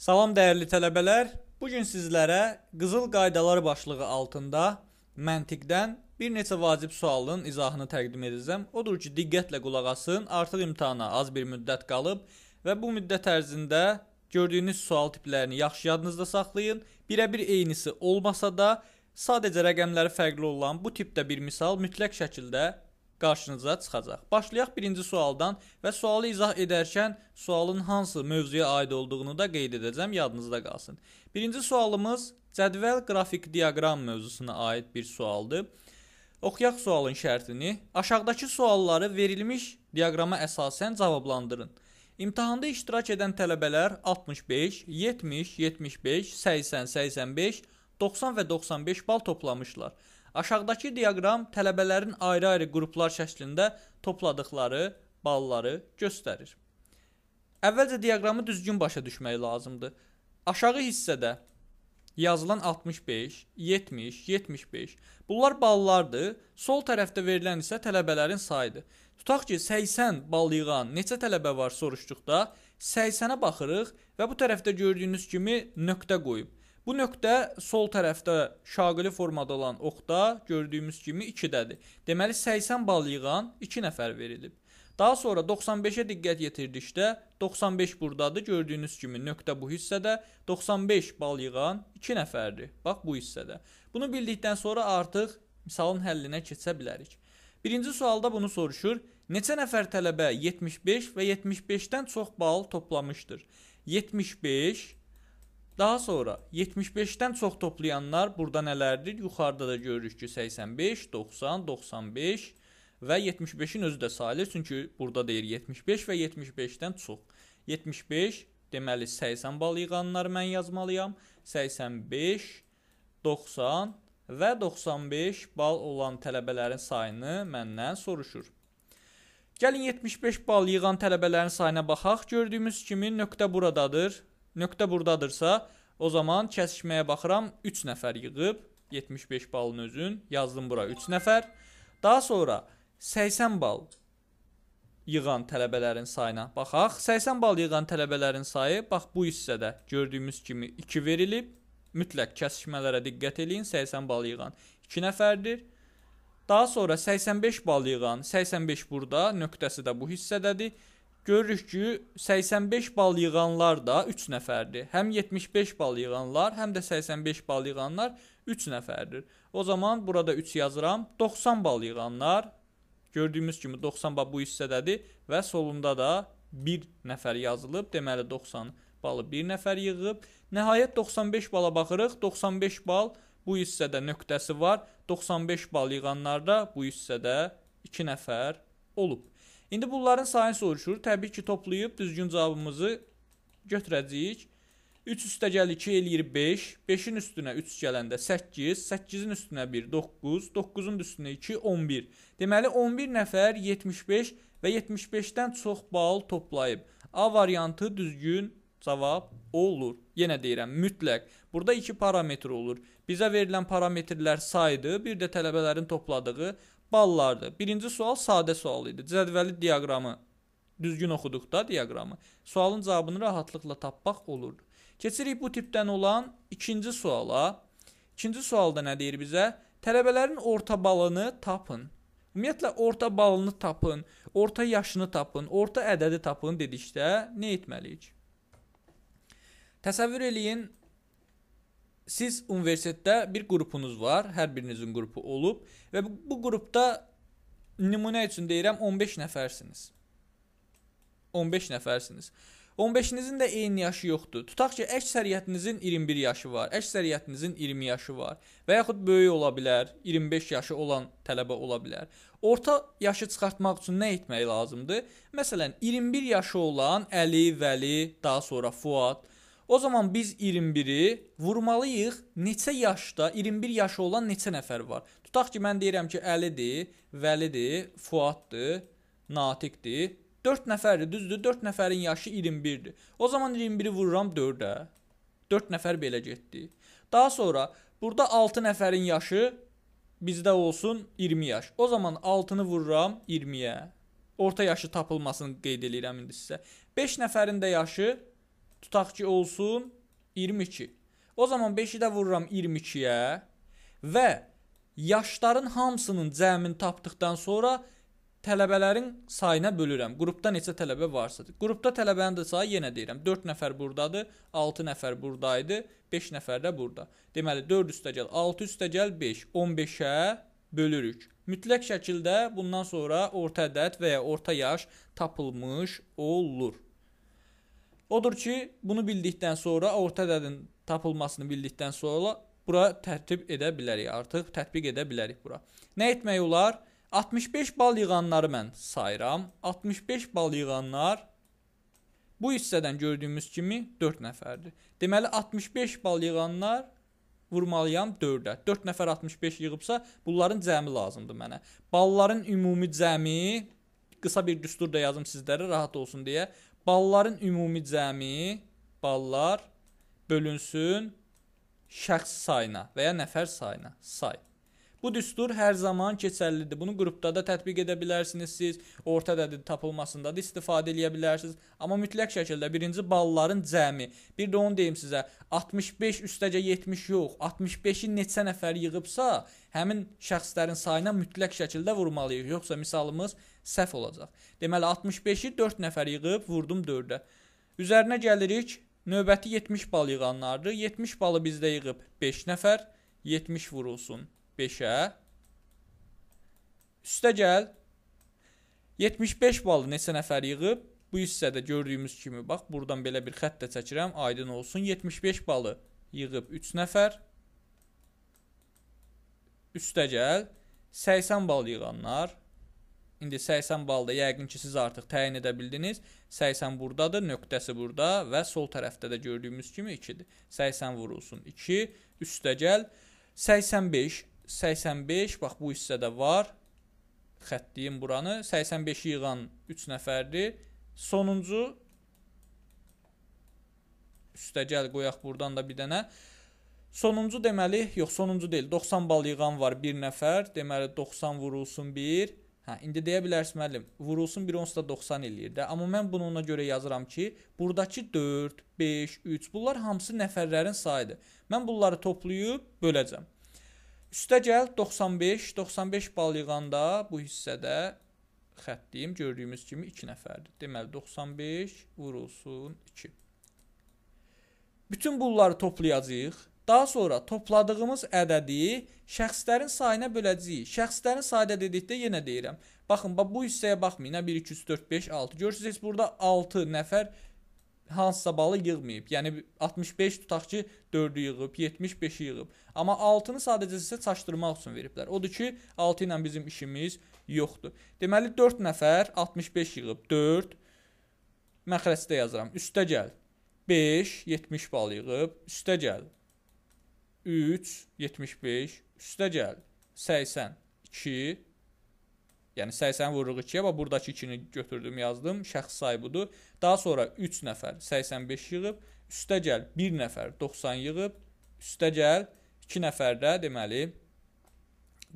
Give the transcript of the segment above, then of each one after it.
Salam dəyərli tələbələr. Bu gün sizlərə qızıl qaydalar başlığı altında məntiqdən bir neçə vacib sualın izahını təqdim edəcəm. Odur ki, diqqətlə qulaq asın. Artıq imtahana az bir müddət qalıb və bu müddət ərzində gördüyünüz sual tiplərini yaxşı yadınızda saxlayın. Birə-bir eynisi olmasa da, sadəcə rəqəmləri fərqli olan bu tipdə bir misal mütləq şəkildə qarşınıza çıxacaq. Başlayaq birinci sualdan və sualı izah edərkən sualın hansı mövzuya aid olduğunu da qeyd edəcəm, yadınızda qalsın. Birinci sualımız cədvəl qrafik diaqram mövzusuna aid bir sualdır. Oxuyaq sualın şərtini. Aşağıdakı sualları verilmiş diaqrama əsasən cavablandırın. İmtahanda iştirak edən tələbələr 65, 70, 75, 80, 85, 85 90 və 95 bal toplamışlar. Aşağıdakı diaqram tələbələrin ayrı-ayrı qruplar şəklində topladıkları balları göstərir. Əvvəlcə diaqramı düzgün başa düşmək lazımdır. Aşağı hissədə yazılan 65, 70, 75. Bunlar ballardır. Sol tərəfdə verilən isə tələbələrin sayıdır. Tutaq ki, 80 bal yığan neçə tələbə var soruşduqda 80-ə baxırıq və bu tərəfdə gördüyünüz kimi nöqtə qoyub. Bu nöqtə sol tərəfdə şaqili formada olan oxda gördüyümüz kimi 2-dədir. Deməli 80 bal yığan 2 nəfər verilib. Daha sonra 95-ə diqqət yetirdikdə 95 burdadır. Gördüyünüz kimi nöqtə bu hissədə 95 bal yığan 2 nəfərdir. Bax bu hissədə. Bunu bildikdən sonra artıq misalın həllinə keçə bilərik. Birinci sualda bunu soruşur. Neçə nəfər tələbə 75 və 75-dən çox bal toplamışdır? 75 Daha sonra 75-dən çox toplayanlar burada nələrdir? Yuxarıda da görürük ki, 85, 90, 95 və 75-in özü də sayılır. Çünki burada deyir 75 və 75-dən çox. 75, deməli 80 bal yığanları mən yazmalıyam. 85, 90 və 95 bal olan tələbələrin sayını məndən soruşur. Gəlin 75 bal yığan tələbələrin sayına baxaq. Gördüyümüz kimi nöqtə buradadır nöqtə buradadırsa, O zaman kəsişməyə baxıram 3 nəfər yığıb 75 balın özün yazdım bura 3 nəfər. Daha sonra 80 bal yığan tələbələrin sayına baxaq. 80 bal yığan tələbələrin sayı bax bu hissədə gördüyümüz kimi 2 verilib. Mütləq kəsişmələrə diqqət eləyin. 80 bal yığan 2 nəfərdir. Daha sonra 85 bal yığan 85 burada, nöqtəsi də bu hissədədir. Görürük ki, 85 bal yığanlar da 3 nəfərdir. Həm 75 bal yığanlar, həm də 85 bal yığanlar 3 nəfərdir. O zaman burada 3 yazıram. 90 bal yığanlar gördüyümüz kimi 90 bal bu hissədədir və solunda da 1 nəfər yazılıb. Deməli 90 balı 1 nəfər yığıb. Nəhayət 95 bala baxırıq. 95 bal bu hissədə nöqtəsi var. 95 bal yığanlarda bu hissədə 2 nəfər olub. İndi bunların sayını soruşur. Təbii ki, toplayıb düzgün cavabımızı götürəcəyik. 3 üstə gəlir 2 eləyir 5, 5-in üstünə 3 gələndə 8, 8-in üstünə 1 9, 9-un üstünə 2 11. Deməli 11 nəfər 75 və 75-dən çox bal toplayıb. A variantı düzgün cavab olur. Yenə deyirəm, mütləq. Burada 2 parametr olur. Bizə verilən parametrlər saydır, bir də tələbələrin topladığı ballardır. Birinci sual sadə sual idi. Cədvəli diaqramı düzgün oxuduqda diaqramı sualın cavabını rahatlıqla tapmaq olurdu. Keçirik bu tipdən olan ikinci suala. İkinci sualda nə deyir bizə? Tələbələrin orta balını tapın. Ümumiyyətlə orta balını tapın, orta yaşını tapın, orta ədədi tapın dedikdə nə etməliyik? Təsəvvür eləyin, Siz universitetdə bir qrupunuz var, hər birinizin qrupu olub və bu, bu qrupda nümunə üçün deyirəm 15 nəfərsiniz. 15 nəfərsiniz. 15-inizin də eyni yaşı yoxdur. Tutaq ki, əksəriyyətinizin 21 yaşı var, əksəriyyətinizin 20 yaşı var və yaxud böyük ola bilər, 25 yaşı olan tələbə ola bilər. Orta yaşı çıxartmaq üçün nə etmək lazımdır? Məsələn, 21 yaşı olan Əli, Vəli, daha sonra Fuad O zaman biz 21-i vurmalıyıq neçə yaşda, 21 yaşı olan neçə nəfər var? Tutaq ki, mən deyirəm ki, Əlidir, Vəlidir, Fuaddır, Natiqdir. 4 nəfərdir, düzdür? 4 nəfərin yaşı 21-dir. O zaman 21-i vururam 4-ə. 4 nəfər belə getdi. Daha sonra burada 6 nəfərin yaşı bizdə olsun 20 yaş. O zaman 6-nı vururam 20-yə. Orta yaşı tapılmasını qeyd eləyirəm indi sizə. 5 nəfərin də yaşı tutaq ki olsun 22. O zaman 5-i də vururam 22-yə və yaşların hamısının cəmini tapdıqdan sonra tələbələrin sayına bölürəm. Qrupda neçə tələbə varsa. Qrupda tələbənin də sayı yenə deyirəm. 4 nəfər burdadır, 6 nəfər burdaydı, 5 nəfər də burada. Deməli 4 üstə gəl 6 üstə gəl 5, 15-ə bölürük. Mütləq şəkildə bundan sonra orta ədəd və ya orta yaş tapılmış olur. Odur ki, bunu bildikdən sonra orta ədədin tapılmasını bildikdən sonra bura tərtib edə bilərik, artıq tətbiq edə bilərik bura. Nə etmək olar? 65 bal yığanları mən sayıram. 65 bal yığanlar bu hissədən gördüyümüz kimi 4 nəfərdir. Deməli 65 bal yığanlar vurmalıyam 4-ə. 4 nəfər 65 yığıbsa, bunların cəmi lazımdır mənə. Balların ümumi cəmi qısa bir düstur da yazım sizlərə rahat olsun deyə balların ümumi cəmi, ballar bölünsün şəxs sayına və ya nəfər sayına, say. Bu düstur hər zaman keçərlidir. Bunu qrupda da tətbiq edə bilərsiniz siz, orta ədədin tapılmasında da istifadə edə bilərsiniz. Amma mütləq şəkildə birinci balların cəmi. Bir də onu deyim sizə, 65 üstəcə 70 yox, 65-i neçə nəfər yığıbsa, həmin şəxslərin sayına mütləq şəkildə vurmalıyıq. Yoxsa misalımız 1 səhv olacaq. Deməli 65-i 4 nəfər yığıb vurdum 4-ə. Üzərinə gəlirik. Növbəti 70 bal yığanlardır. 70 balı bizdə yığıb 5 nəfər 70 vurulsun 5-ə. Üstə gəl. 75 balı neçə nəfər yığıb? Bu hissədə gördüyümüz kimi bax buradan belə bir xətt də çəkirəm, aydın olsun. 75 balı yığıb 3 nəfər. Üstə gəl. 80 bal yığanlar İndi 80 balda yəqin ki, siz artıq təyin edə bildiniz. 80 burdadır, nöqtəsi burada və sol tərəfdə də gördüyümüz kimi 2-dir. 80 vurulsun 2, üstə gəl 85. 85 bax bu hissədə var. Xətdiyim buranı. 85-i yığan 3 nəfərdir. Sonuncu üstə gəl qoyaq burdan da bir dənə. Sonuncu deməli, yox, sonuncu deyil. 90 bal yığan var 1 nəfər. Deməli 90 vurulsun 1. Hə, indi deyə bilərsiz müəllim, vurulsun 1 onsda 90 eləyir də, amma mən bunu ona görə yazıram ki, burdakı 4, 5, 3 bunlar hamısı nəfərlərin sayıdır. Mən bunları toplayıb böləcəm. Üstə gəl 95, 95 bal yığanda bu hissədə xəttiyim gördüyümüz kimi 2 nəfərdir. Deməli 95 vurulsun 2. Bütün bunları toplayacağıq. Daha sonra topladığımız ədədi şəxslərin sayına böləcəyik. Şəxslərin sayda dedikdə yenə deyirəm. Baxın, bax bu hissəyə baxmayın. 1 2 3 4 5 6. Görürsüz heç burada 6 nəfər hansısa balı yığmayıb. Yəni 65 tutaq ki, 4-ü yığıb, 75-i yığıb. Amma 6-nı sadəcə sizə çaşdırmaq üçün veriblər. Odur ki, 6 ilə bizim işimiz yoxdur. Deməli 4 nəfər 65 yığıb. 4 mən xərcdə yazıram. Üstə gəl. 5 70 bal yığıb. Üstə gəl. 3, 75, üstə gəl, 80, 2, yəni 80 vururuq 2-yə, bax buradakı 2-ni götürdüm, yazdım, şəxs sayı budur. Daha sonra 3 nəfər 85 yığıb, üstə gəl 1 nəfər 90 yığıb, üstə gəl 2 nəfər də deməli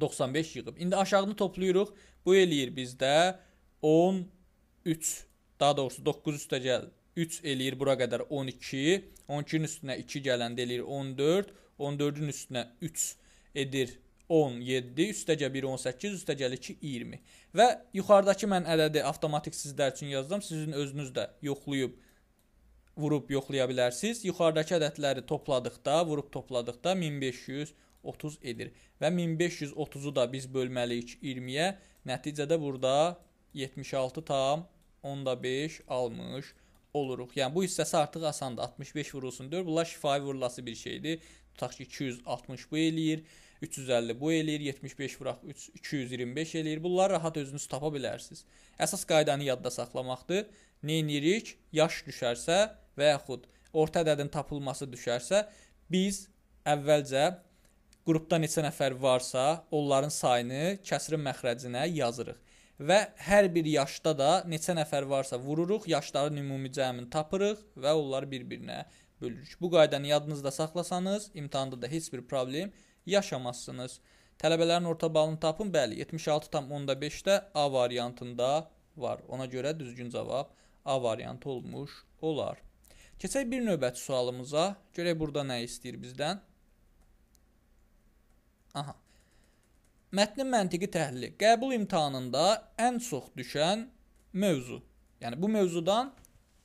95 yığıb. İndi aşağını toplayırıq, bu eləyir bizdə 13, daha doğrusu 9 üstə gəl 3 eləyir bura qədər 12, 12-nin üstünə 2 gələndə eləyir 14, 14. 14-ün üstünə 3 edir 17, üstəgə 1, 18, üstəgəli 2, 20. Və yuxarıdakı mən ədədi avtomatik sizlər üçün yazdım. Sizin özünüz də yoxlayıb, vurub yoxlaya bilərsiniz. Yuxarıdakı ədədləri topladıqda, vurub topladıqda 1530 edir. Və 1530-u da biz bölməliyik 20-yə. Nəticədə burada 76 tam, onda 5 almış oluruq. Yəni bu hissəsi artıq asandır. 65 vurulsun 4. Bunlar şifahi vurulası bir şeydir tutaq ki 260 bu eləyir, 350 bu eləyir, 75 vuraq 3 225 eləyir. Bunları rahat özünüz tapa bilərsiniz. Əsas qaydanı yadda saxlamaqdır. Nə edirik? Yaş düşərsə və yaxud orta ədədin tapılması düşərsə, biz əvvəlcə qrupda neçə nəfər varsa, onların sayını kəsirin məxrəcinə yazırıq və hər bir yaşda da neçə nəfər varsa vururuq, yaşların ümumi cəmini tapırıq və onları bir-birinə bölürük. Bu qaydanı yadınızda saxlasanız, imtahanda da heç bir problem yaşamazsınız. Tələbələrin orta balını tapın, bəli, 76,5-də A variantında var. Ona görə düzgün cavab A variantı olmuş olar. Keçək bir növbəti sualımıza. Görək burada nə istəyir bizdən? Aha. Mətnin məntiqi təhlili. Qəbul imtahanında ən çox düşən mövzu. Yəni bu mövzudan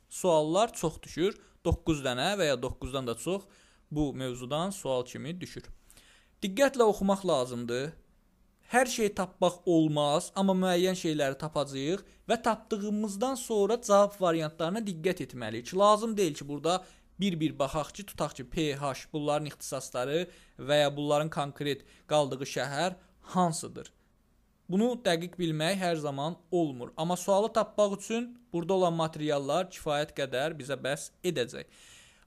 suallar çox düşür. 9 dənə və ya 9-dan da çox bu mövzudan sual kimi düşür. Diqqətlə oxumaq lazımdır. Hər şey tapmaq olmaz, amma müəyyən şeyləri tapacağıq və tapdığımızdan sonra cavab variantlarına diqqət etməliyik ki, lazım deyil ki, burada bir-bir baxaq ki, tutaq ki, pH, bunların ixtisasları və ya bunların konkret qaldığı şəhər hansıdır. Bunu dəqiq bilmək hər zaman olmur, amma sualı tapmaq üçün burada olan materiallar kifayət qədər bizə bəs edəcək.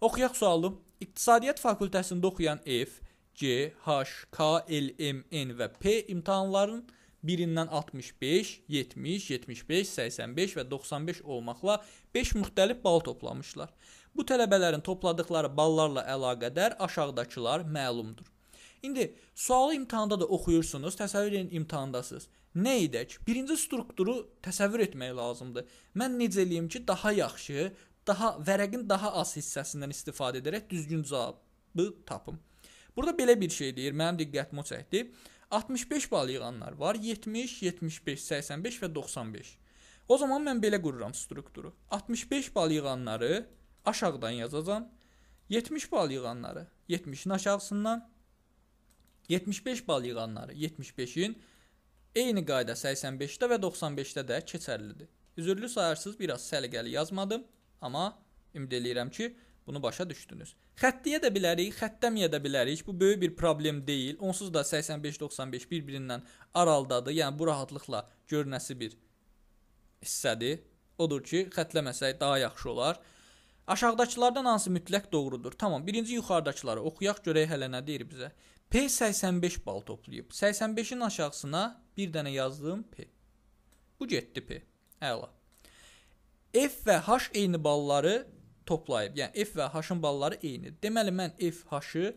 Oxuyaq sualı. İqtisadiyyat fakültəsində oxuyan F, G, H, K, L, M, N və P imtahanların birindən 65, 70, 75, 85 və 95 olmaqla 5 müxtəlif bal toplamışlar. Bu tələbələrin topladıqları ballarla əlaqədar aşağıdakılar məlumdur. İndi sualı imtahanda da oxuyursunuz, təsəvvür edin imtahandasınız. Nə edək? Birinci strukturu təsəvvür etmək lazımdır. Mən necə eləyim ki, daha yaxşı, daha vərəqin daha az hissəsindən istifadə edərək düzgün cavabı tapım. Burada belə bir şey deyir, mənim diqqətimi çəkdi. 65 bal yığanlar var, 70, 75, 85 və 95. O zaman mən belə qururam strukturu. 65 bal yığanları aşağıdan yazacağam. 70 bal yığanları 70-in aşağısından, 75 bal yığanları 75-in eyni qayda 85-də və 95-də də keçərlidir. Üzürlü sayarsız biraz səliqəli yazmadım, amma ümid eləyirəm ki, bunu başa düşdünüz. Xəttiyə də bilərik, xəttəmiyə də bilərik. Bu böyük bir problem deyil. Onsuz da 85-95 bir-birindən araldadır. Yəni bu rahatlıqla görünəsi bir hissədir. Odur ki, xətləməsək daha yaxşı olar. Aşağıdakılardan hansı mütləq doğrudur? Tamam, birinci yuxarıdakıları oxuyaq görək hələ nə deyir bizə. P 85 bal toplayıb. 85-in aşağısına bir dənə yazdım P. Bu getdi P. Əla. F və H eyni balları toplayıb. Yəni F və H-ın balları eynidir. Deməli mən F H-ı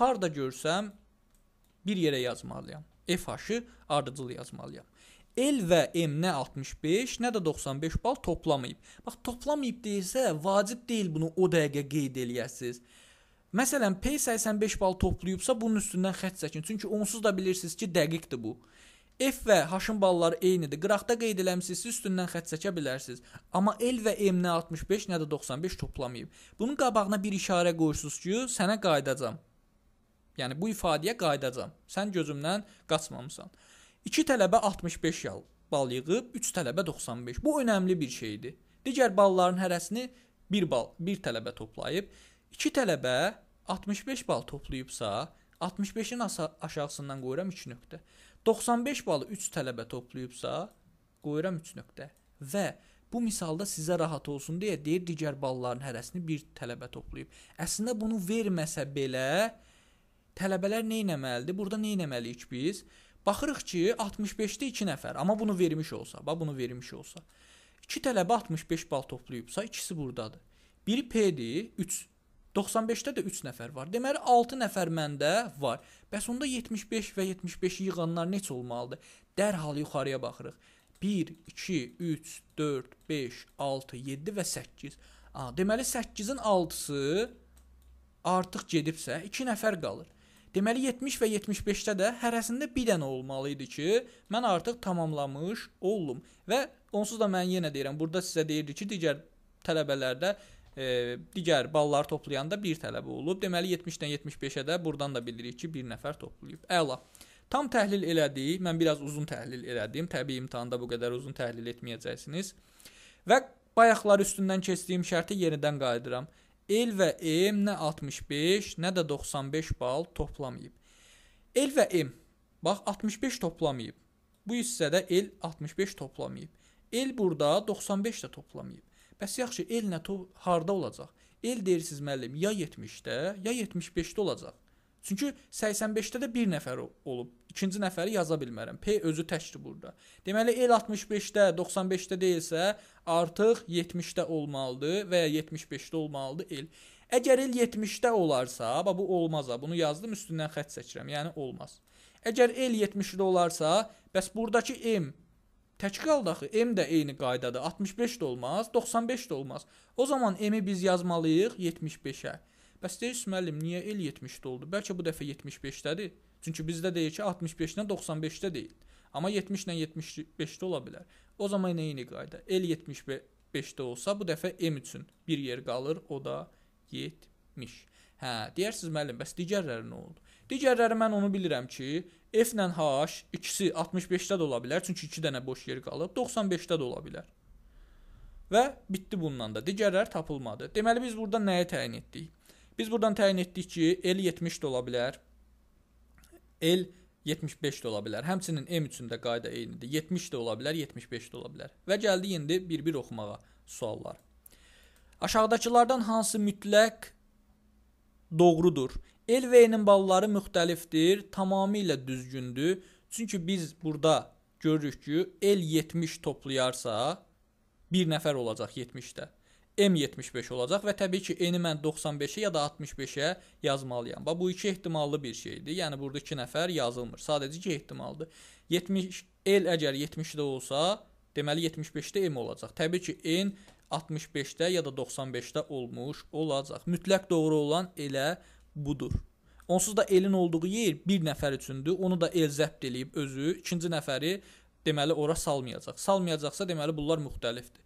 harda görsəm bir yerə yazmalıyam. F H-ı ardıcıl yazmalıyam. L və M nə 65, nə də 95 bal toplamayıb. Bax toplamayıb deyilsə, vacib deyil bunu o dəqiqə qeyd eləyəsiniz. Məsələn, P85 bal toplayıbsa bunun üstündən xətt çəkin. Çünki onsuz da bilirsiniz ki, dəqiqdir bu. F və H-ın balları eynidir. Qıraqda qeyd eləmisiniz, üstündən xətt çəkə bilərsiniz. Amma L və M nə 65, nə də 95 toplamayıb. Bunun qabağına bir işarə qoyursunuz ki, sənə qayıdacam. Yəni bu ifadəyə qayıdacam. Sən gözümdən qaçmamısan. 2 tələbə 65 bal yığıb, 3 tələbə 95. Bu önəmli bir şeydir. Digər balların hərəsini 1 bal, 1 tələbə toplayıb, 2 tələbə 65 bal toplayıbsa, 65-in aşağısından qoyuram 2 nöqtə. 95 balı 3 tələbə toplayıbsa, qoyuram 3 nöqtə. Və bu misalda sizə rahat olsun deyə deyir digər balların hərəsini bir tələbə toplayıb. Əslində bunu verməsə belə tələbələr nə etməlidir? Burada nə etməliyik biz? Baxırıq ki, 65-də 2 nəfər, amma bunu vermiş olsa, bax bunu vermiş olsa. 2 tələbə 65 bal toplayıbsa, ikisi burdadır. Biri P-dir, 3 95-də də 3 nəfər var. Deməli 6 nəfər məndə var. Bəs onda 75 və 75-i yığanlar neçə olmalıdır? Dərhal yuxarıya baxırıq. 1 2 3 4 5 6 7 və 8. A, deməli 8-in 6-sı artıq gedibsə 2 nəfər qalır. Deməli 70 və 75-də də hərəsində bir dənə olmalı idi ki, mən artıq tamamlamış oldum və onsuz da mən yenə deyirəm, burada sizə deyirdi ki, digər tələbələrdə e, digər balları toplayanda bir tələbə olub. Deməli 70-dən 75-ə də burdan da bilirik ki, bir nəfər toplayıb. Əla. Tam təhlil elədik. Mən biraz uzun təhlil elədim. Təbii imtahanda bu qədər uzun təhlil etməyəcəksiniz. Və bayaqlar üstündən keçdiyim şərti yenidən qayıdıram. El və M nə 65, nə də 95 bal toplamayıb. El və M bax 65 toplamayıb. Bu hissədə el 65 toplamayıb. El burada 95 də toplamayıb. Bəs yaxşı, el nə to harda olacaq? El deyirsiz müəllim, ya 70-də, ya 75-də olacaq. Çünki 85-də də bir nəfər olub. İkinci nəfəri yaza bilmərəm. P özü təkdir burada. Deməli el 65-də, 95-də deyilsə, artıq 70-də olmalıdır və ya 75-də olmalıdır el. Əgər el 70-də olarsa, bax bu olmaz ha. Bunu yazdım, üstündən xətt seçirəm. Yəni olmaz. Əgər el 70-də olarsa, bəs burdakı M Tək qaldı axı. M də eyni qaydadır. 65 də olmaz, 95 də olmaz. O zaman M-i biz yazmalıyıq 75-ə. Bəs deyirsiz müəllim, niyə el 70-də oldu? Bəlkə bu dəfə 75-dədir. Çünki bizdə deyir ki, 65-dən 95-də deyil. Amma 70-lə 75-də ola bilər. O zaman eyni qayda. El 75-də olsa, bu dəfə M üçün bir yer qalır, o da 70. Hə, deyirsiz müəllim, bəs digərləri nə oldu? Digərləri mən onu bilirəm ki, F ilə H ikisi 65-də də ola bilər, çünki 2 dənə boş yer qalıb, 95-də də ola bilər. Və bitdi bundan da. Digərləri tapılmadı. Deməli biz burada nəyi təyin etdik? Biz buradan təyin etdik ki, L 70 də ola bilər. L 75 də ola bilər. Həmçinin M üçün də qayda eynidir. 70 də ola bilər, 75 də ola bilər. Və gəldi indi bir-bir oxumağa suallar. Aşağıdakılardan hansı mütləq doğrudur? El və enin balları müxtəlifdir, tamamilə düzgündür. Çünki biz burada görürük ki, el 70 toplayarsa bir nəfər olacaq 70-də. M 75 olacaq və təbii ki, eni mən 95-ə ya da 65-ə yazmalıyam. Bax bu iki ehtimallı bir şeydir. Yəni burada 2 nəfər yazılmır. Sadəcə 2 ehtimaldır. 70 el əgər 70-də olsa, deməli 75-də M olacaq. Təbii ki, n 65-də ya da 95-də olmuş olacaq. Mütləq doğru olan elə budur. Onsuz da elin olduğu yer bir nəfər üçündür. Onu da el zəbt eləyib özü. İkinci nəfəri deməli ora salmayacaq. Salmayacaqsa deməli bunlar müxtəlifdir.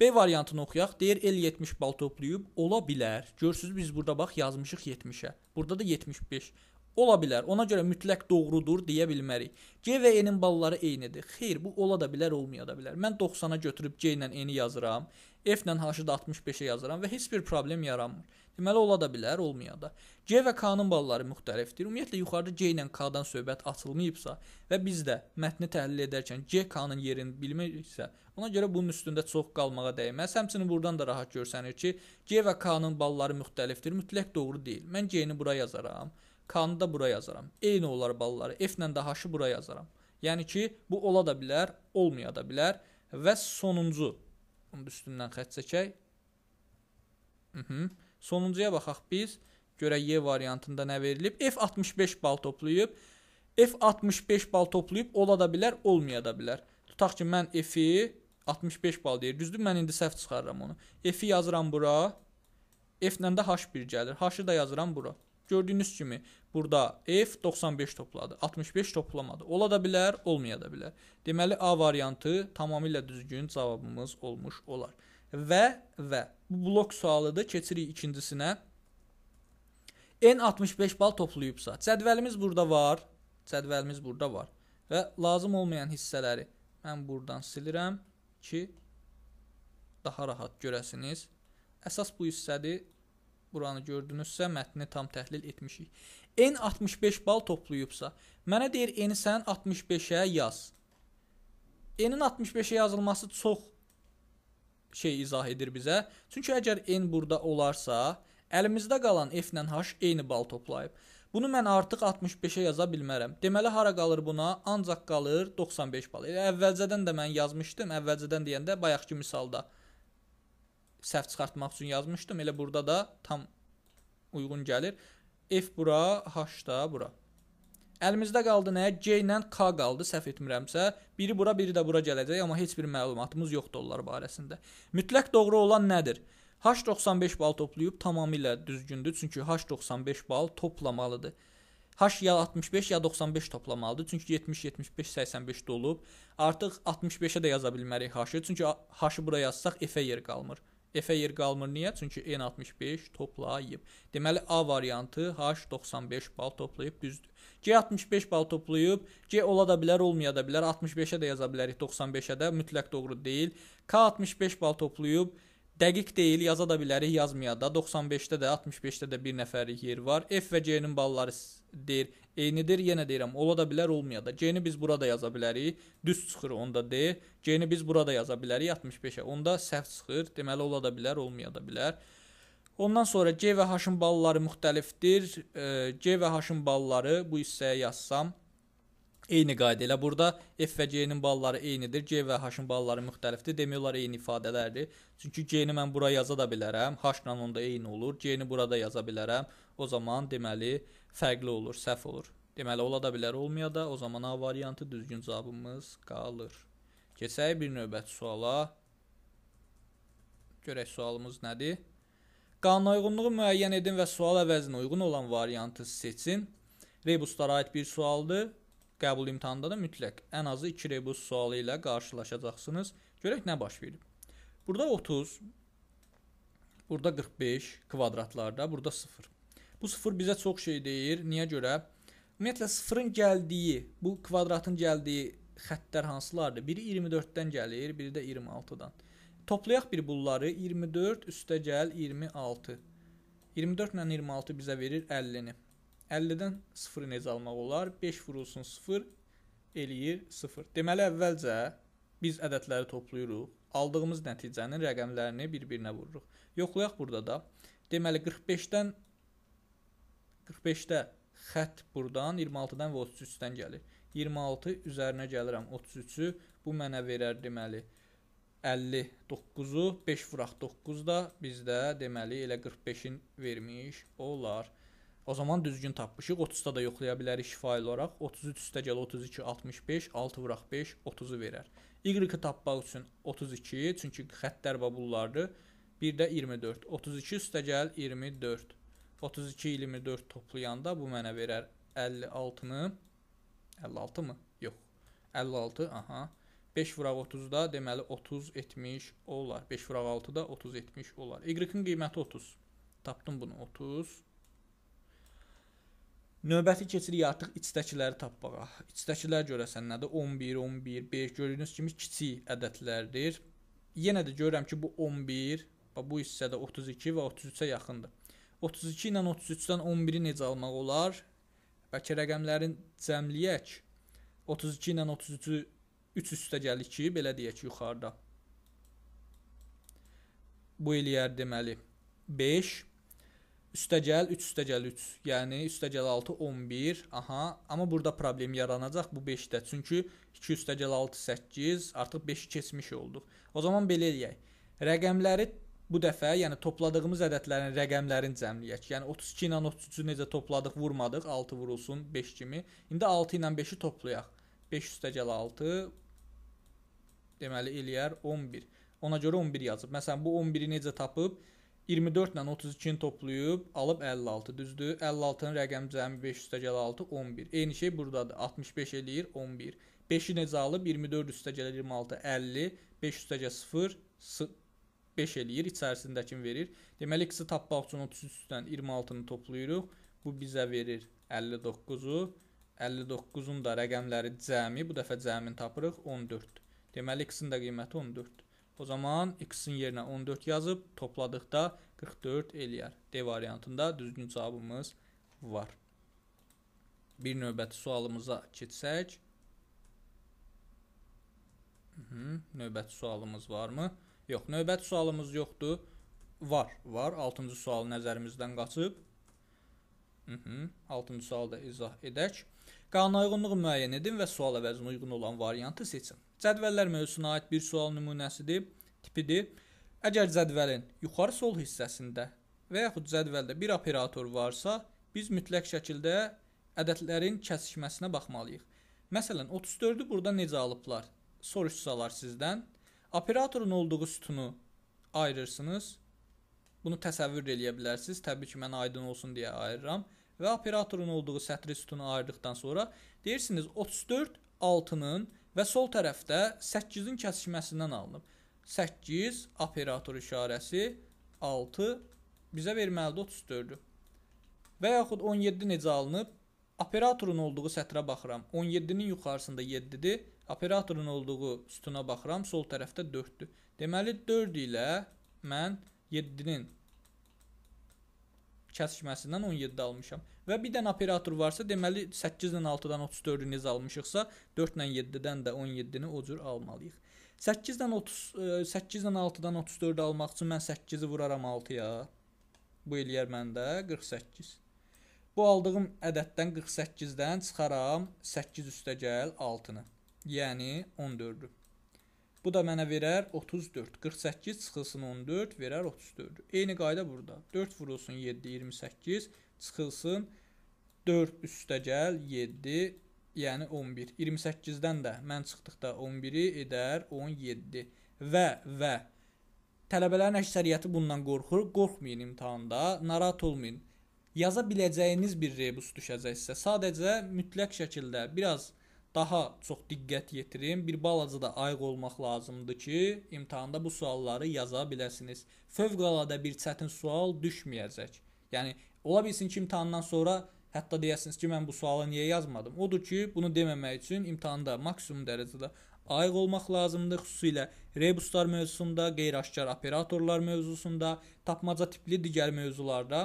B variantını oxuyaq. Deyir el 70 bal toplayıb ola bilər. Görürsüz biz burada bax yazmışıq 70-ə. Burada da 75. Ola bilər. Ona görə mütləq doğrudur deyə bilmərik. G və E-nin balları eynidir. Xeyr, bu ola da bilər, olmaya da bilər. Mən 90-a götürüb G ilə E-ni yazıram. F-lə haşıda 65-ə yazıram və heç bir problem yaranmır. Deməli ola da bilər, olmaya da. C və K-nın balları müxtəlifdir. Ümumiyyətlə yuxarıda C ilə K-dan söhbət açılmayıbsa və biz də mətni təhlil edərkən C K-nın yerini bilmiriksə, ona görə bunun üstündə çox qalmağa dəyməz. Həmçinin burdan da rahat görsənir ki, C və K-nın balları müxtəlifdir. Mütləq doğru deyil. Mən C-ni bura yazaram, K-nı da bura yazaram. Eyni olar balları. F-lə də H-ı bura yazaram. Yəni ki, bu ola da bilər, olmaya da bilər və sonuncu Onun üstündən xətt çəkək. Hı mhm. -hı. Sonuncuya baxaq biz. Görək Y variantında nə verilib. F 65 bal toplayıb. F 65 bal toplayıb ola da bilər, olmaya da bilər. Tutaq ki, mən F-i 65 bal deyir. Düzdür? Mən indi səhv çıxarıram onu. F-i yazıram bura. F-lə də H1 gəlir. H-ı da yazıram bura. Gördüyünüz kimi burada F 95 topladı. 65 toplamadı. Ola da bilər, olmaya da bilər. Deməli A variantı tamamilə düzgün cavabımız olmuş olar. Və və bu blok sualıdır. Keçirik ikincisinə. N 65 bal toplayıbsa, cədvəlimiz burada var. Cədvəlimiz burada var. Və lazım olmayan hissələri mən buradan silirəm ki daha rahat görəsiniz. Əsas bu hissədir buranı gördünüzsə, mətni tam təhlil etmişik. N 65 bal toplayıbsa, mənə deyir N-i sən 65-ə yaz. N-in 65-ə yazılması çox şey izah edir bizə. Çünki əgər N burada olarsa, əlimizdə qalan F ilə H eyni bal toplayıb. Bunu mən artıq 65-ə yaza bilmərəm. Deməli hara qalır buna? Ancaq qalır 95 bal. Elə əvvəlcədən də mən yazmışdım. Əvvəlcədən deyəndə bayaqki misalda səhv çıxartmaq üçün yazmışdım. Elə burada da tam uyğun gəlir. F bura, H da bura. Əlimizdə qaldı nə? G ilə K qaldı, səhv etmirəmsə. Biri bura, biri də bura gələcək, amma heç bir məlumatımız yoxdur onlar barəsində. Mütləq doğru olan nədir? H95 bal toplayıb tamamilə düzgündür, çünki H95 bal toplamalıdır. H ya 65 ya 95 toplamalıdır. Çünki 70, 75, 85 dolub. Artıq 65-ə də yaza bilmərik H-ı. Çünki H-ı bura yazsaq F-ə yer qalmır. F-ə yer qalmır. Niyə? Çünki N65 toplayıb. Deməli A variantı H95 bal toplayıb, düzdür. G65 bal toplayıb, G ola da bilər, olmaya da bilər. 65-ə də yaza bilərik, 95-ə də mütləq doğru deyil. K65 bal toplayıb, Dəqiq deyil, yaza da bilərik, yazmaya da. 95-də də, 65-də də bir nəfərlik yer var. F və G-nin balları deyir, eynidir. Yenə deyirəm, ola da bilər, olmaya da. G-ni biz burada yaza bilərik. Düz çıxır onda D. G-ni biz burada yaza bilərik 65-ə. Onda səhv çıxır. Deməli ola da bilər, olmaya da bilər. Ondan sonra G və H-ın balları müxtəlifdir. G və H-ın balları bu hissəyə yazsam Eyni qayda ilə burada F və G-nin balları eynidir. G və H-ın balları müxtəlifdir. Demək olar eyni ifadələrdir. Çünki G-ni mən bura yaza da bilərəm. H-la onda eyni olur. G-ni burada yaza bilərəm. O zaman deməli fərqli olur, səhv olur. Deməli ola da bilər, olmaya da. O zaman A variantı düzgün cavabımız qalır. Keçək bir növbəti suala. Görək sualımız nədir? Qanuna uyğunluğu müəyyən edin və sual əvəzinə uyğun olan variantı seçin. Rebuslara aid bir sualdır. Qəbul imtahanında da mütləq ən azı 2 rebus sualı ilə qarşılaşacaqsınız. Görək nə baş verib. Burada 30, burada 45 kvadratlarda, burada 0. Bu 0 bizə çox şey deyir. Niyə görə? Ümumiyyətlə 0-ın gəldiyi, bu kvadratın gəldiyi xəttlər hansılardır? Biri 24-dən gəlir, biri də 26-dan. Toplayaq bir bunları. 24 üstə gəl 26. 24 ilə 26 bizə verir 50-ni. 50-dən 0 necə almaq olar? 5 vurulsun 0 eləyir 0. Deməli əvvəlcə biz ədədləri toplayırıq. Aldığımız nəticənin rəqəmlərini bir-birinə vururuq. Yoxlayaq burada da. Deməli 45-dən 45-də xətt burdan 26-dan və 33-dən gəlir. 26 üzərinə gəlirəm 33-ü. Bu mənə verər deməli 59-u 5 vuraq 9 da bizdə deməli elə 45-in vermiş olar. O zaman düzgün tapmışıq. 30-da da yoxlaya bilərik fail olaraq. 33 üstə gəl 32 65, 6 vuraq 5 30-u verər. Y-i tapmaq üçün 32, çünki xəttlər və bunlardır. Bir də 24. 32 üstə gəl 24. 32 24 toplayanda bu mənə verər 56-nı. 56 mı? Yox. 56, aha. 5 vuraq 30-da deməli 30 70 olar. 5 vuraq 6-da 30 70 olar. Y-in qiyməti 30. Tapdım bunu 30. Növbəti keçirik artıq içdəkiləri tapmağa. İçdəkilər görəsən nədir? 11, 11, 5 gördüyünüz kimi kiçik ədədlərdir. Yenə də görürəm ki, bu 11 və bu hissədə 32 və 33-ə yaxındır. 32 ilə 33-dən 11-i necə almaq olar? Bəlkə rəqəmlərin cəmləyək. 32 ilə 33-ü 3 üstə gəlir ki, belə deyək yuxarıda. Bu eləyər deməli 5 Üstəgəl 3 üstəgəl 3. Yəni üstəgəl 6 11. Aha, amma burada problem yaranacaq bu 5-də. Çünki 2 üstəgəl 6 8, artıq 5-i keçmiş olduq. O zaman belə eləyək. Rəqəmləri bu dəfə, yəni topladığımız ədədlərin rəqəmlərini cəmləyək. Yəni 32 ilə 33-ü necə topladıq, vurmadıq, 6 vurulsun 5 kimi. İndi 6 ilə 5-i toplayaq. 5 üstəgəl 6 deməli eləyər 11. Ona görə 11 yazıb. Məsələn bu 11-i necə tapıb? 24 ilə 32-ni toplayıb alıb 56 düzdür. 56-nın rəqəmi cəmi 5 üstə gəl 6 11. Eyni şey burdadır. 65 eləyir 11. 5-i necə alıb 24 üstə gəl 26 50. 5 üstə gəl 0 5 eləyir içərisindəkini verir. Deməli x-i tapmaq üçün 33-dən 26-nı toplayırıq. Bu bizə verir 59-u. 59-un da rəqəmləri cəmi, bu dəfə cəmini tapırıq 14. Deməli x-in də qiyməti 14. O zaman x-in yerinə 14 yazıb topladıqda 44 eləyər. D variantında düzgün cavabımız var. Bir növbəti sualımıza keçsək. Növbəti sualımız varmı? Yox, növbəti sualımız yoxdur. Var, var. 6-cı sual nəzərimizdən qaçıb. 6-cı sualı da izah edək. Qanuna uyğunluğu müəyyən edin və sual əvəzinə uyğun olan variantı seçin. Cədvəllər mövzusuna aid bir sual nümunəsidir, tipidir. Əgər cədvəlin yuxarı sol hissəsində və yaxud cədvəldə bir operator varsa, biz mütləq şəkildə ədədlərin kəsişməsinə baxmalıyıq. Məsələn, 34-ü burada necə alıblar? Soruşsalar sizdən, operatorun olduğu sütunu ayırırsınız. Bunu təsəvvür eləyə bilərsiniz. Təbii ki, mən aydın olsun deyə ayırıram və operatorun olduğu sətri sütunu ayırdıqdan sonra deyirsiniz 34 6-nın və sol tərəfdə 8-in kəsişməsindən alınıb. 8 operator işarəsi 6 bizə verməlidir 34-ü. Və yaxud 17 necə alınıb? Operatorun olduğu sətrə baxıram. 17-nin yuxarısında 7-dir. Operatorun olduğu sütuna baxıram. Sol tərəfdə 4-dür. Deməli 4 ilə mən 7-nin kəsişməsindən 17 almışam. Və bir dənə operator varsa, deməli 8-dən 6-dan 34-ü necə almışıqsa, 4-dən 7-dən də 17-ni o cür almalıyıq. 8-dən 30 8-dən 6-dan 34-ü almaq üçün mən 8-i vuraram 6-ya. Bu eləyər məndə 48. Bu aldığım ədəddən 48-dən çıxaram 8 üstə gəl 6-nı. Yəni 14-ü. Bu da mənə verər 34. 48 çıxılsın 14, verər 34. Eyni qayda burada. 4 vurulsun 7, 28, çıxılsın 4 üstə gəl 7, yəni 11. 28-dən də mən çıxdıqda 11-i edər 17. Və, və tələbələrin əksəriyyəti bundan qorxur. Qorxmayın imtahanda, narahat olmayın. Yaza biləcəyiniz bir rebus düşəcək sizə. Sadəcə mütləq şəkildə biraz daha çox diqqət yetirin. Bir balaca da ayıq olmaq lazımdır ki, imtahanda bu sualları yaza biləsiniz. Fövqəladə bir çətin sual düşməyəcək. Yəni ola bilsin ki, imtahandan sonra hətta deyəsiniz ki, mən bu sualı niyə yazmadım? Odur ki, bunu deməmək üçün imtahanda maksimum dərəcədə ayıq olmaq lazımdır, xüsusilə rebuslar mövzusunda, qeyri-aşkar operatorlar mövzusunda, tapmaca tipli digər mövzularda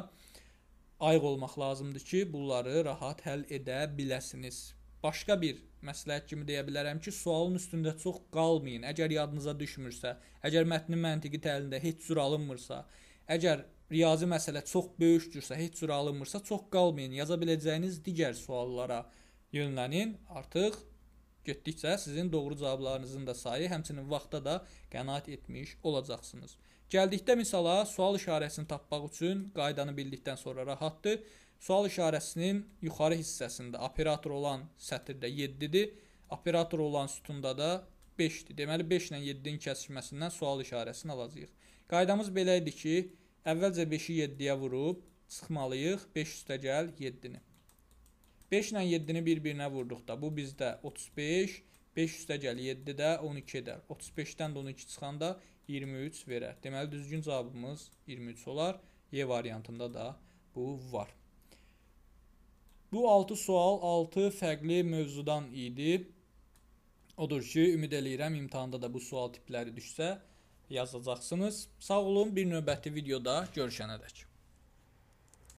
ayıq olmaq lazımdır ki, bunları rahat həll edə biləsiniz başqa bir məsləhət kimi deyə bilərəm ki, sualın üstündə çox qalmayın. Əgər yadınıza düşmürsə, əgər mətnin məntiqi təhlilində heç cür alınmırsa, əgər riyazi məsələ çox böyükdürsə, heç cür alınmırsa, çox qalmayın. Yaza biləcəyiniz digər suallara yönlənin. Artıq getdikcə sizin doğru cavablarınızın da sayı, həmçinin vaxta da qənaət etmiş olacaqsınız. Gəldikdə misala sual işarəsini tapmaq üçün qaydanı bildikdən sonra rahatdır. Sual işarəsinin yuxarı hissəsində operator olan sətirdə 7-dir, operator olan sütunda da 5-dir. Deməli 5 ilə 7-nin kəsişməsindən sual işarəsini alacağıq. Qaydamız belə idi ki, əvvəlcə 5-i 7-yə vurub çıxmalıyıq 5 üstə gəl 7-ni. 5 ilə 7-ni bir-birinə vurduqda bu bizdə 35, 5 üstə gəl 7 də 12 edər. 35-dən də 12 çıxanda 23 verər. Deməli düzgün cavabımız 23 olar. Y e variantında da bu var. Bu 6 sual 6 fərqli mövzudan idi. Odur ki, ümid eləyirəm imtahanda da bu sual tipləri düşsə yazacaqsınız. Sağ olun, bir növbəti videoda görüşənədək.